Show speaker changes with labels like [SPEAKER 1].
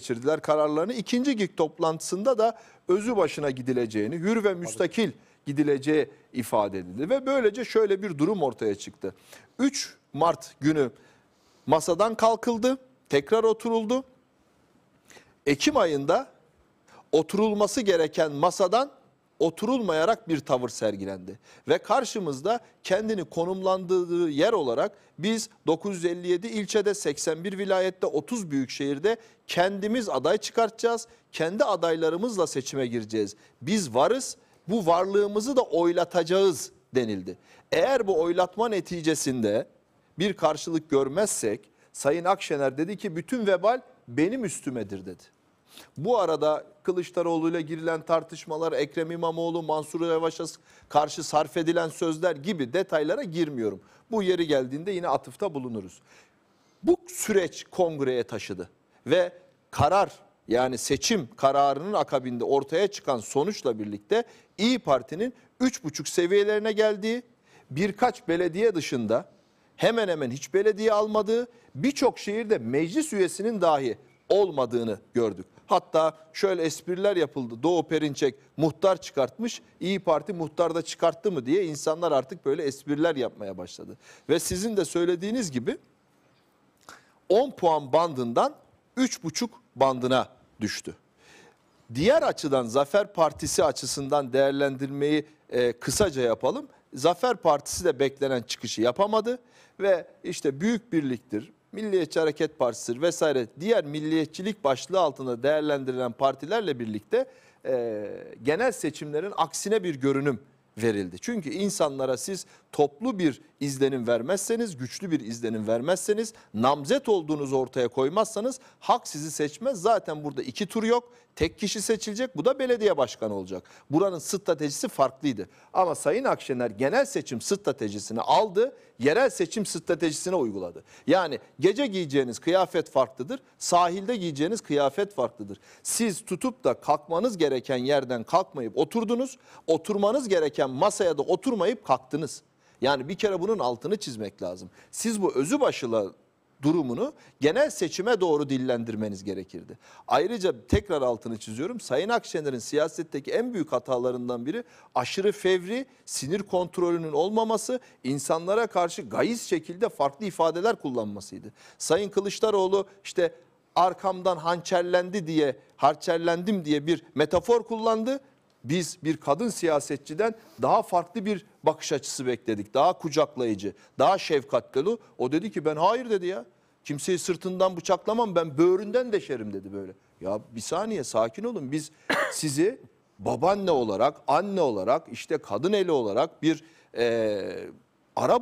[SPEAKER 1] geçirdiler kararlarını. İkinci GİK toplantısında da özü başına gidileceğini, hür ve müstakil gidileceği ifade edildi. Ve böylece şöyle bir durum ortaya çıktı. 3 Mart günü masadan kalkıldı, tekrar oturuldu. Ekim ayında oturulması gereken masadan oturulmayarak bir tavır sergilendi. Ve karşımızda kendini konumlandığı yer olarak biz 957 ilçede 81 vilayette 30 büyük şehirde kendimiz aday çıkartacağız. Kendi adaylarımızla seçime gireceğiz. Biz varız bu varlığımızı da oylatacağız denildi. Eğer bu oylatma neticesinde bir karşılık görmezsek Sayın Akşener dedi ki bütün vebal benim üstümedir dedi. Bu arada Kılıçdaroğlu ile girilen tartışmalar, Ekrem İmamoğlu, Mansur Yavaş'a karşı sarf edilen sözler gibi detaylara girmiyorum. Bu yeri geldiğinde yine atıfta bulunuruz. Bu süreç kongreye taşıdı ve karar yani seçim kararının akabinde ortaya çıkan sonuçla birlikte İyi Parti'nin 3,5 seviyelerine geldiği, birkaç belediye dışında hemen hemen hiç belediye almadığı, birçok şehirde meclis üyesinin dahi olmadığını gördük. Hatta şöyle espriler yapıldı. Doğu Perinçek muhtar çıkartmış, İyi Parti muhtar da çıkarttı mı diye insanlar artık böyle espriler yapmaya başladı. Ve sizin de söylediğiniz gibi 10 puan bandından 3,5 bandına düştü. Diğer açıdan Zafer Partisi açısından değerlendirmeyi e, kısaca yapalım. Zafer Partisi de beklenen çıkışı yapamadı ve işte büyük birliktir, Milliyetçi Hareket Partisi vesaire diğer milliyetçilik başlığı altında değerlendirilen partilerle birlikte e, genel seçimlerin aksine bir görünüm verildi. Çünkü insanlara siz toplu bir izlenim vermezseniz, güçlü bir izlenim vermezseniz, namzet olduğunuzu ortaya koymazsanız halk sizi seçmez. Zaten burada iki tur yok. Tek kişi seçilecek. Bu da belediye başkanı olacak. Buranın stratejisi farklıydı. Ama Sayın Akşener genel seçim stratejisini aldı, yerel seçim stratejisine uyguladı. Yani gece giyeceğiniz kıyafet farklıdır, sahilde giyeceğiniz kıyafet farklıdır. Siz tutup da kalkmanız gereken yerden kalkmayıp oturdunuz, oturmanız gereken masaya da oturmayıp kalktınız. Yani bir kere bunun altını çizmek lazım. Siz bu özü başıla durumunu genel seçime doğru dillendirmeniz gerekirdi. Ayrıca tekrar altını çiziyorum. Sayın Akşener'in siyasetteki en büyük hatalarından biri aşırı fevri, sinir kontrolünün olmaması, insanlara karşı gayız şekilde farklı ifadeler kullanmasıydı. Sayın Kılıçdaroğlu işte arkamdan hançerlendi diye, harçerlendim diye bir metafor kullandı biz bir kadın siyasetçiden daha farklı bir bakış açısı bekledik. Daha kucaklayıcı, daha şefkatli. O dedi ki ben hayır dedi ya. Kimseyi sırtından bıçaklamam ben böğründen deşerim dedi böyle. Ya bir saniye sakin olun biz sizi babaanne olarak, anne olarak, işte kadın eli olarak bir e, ara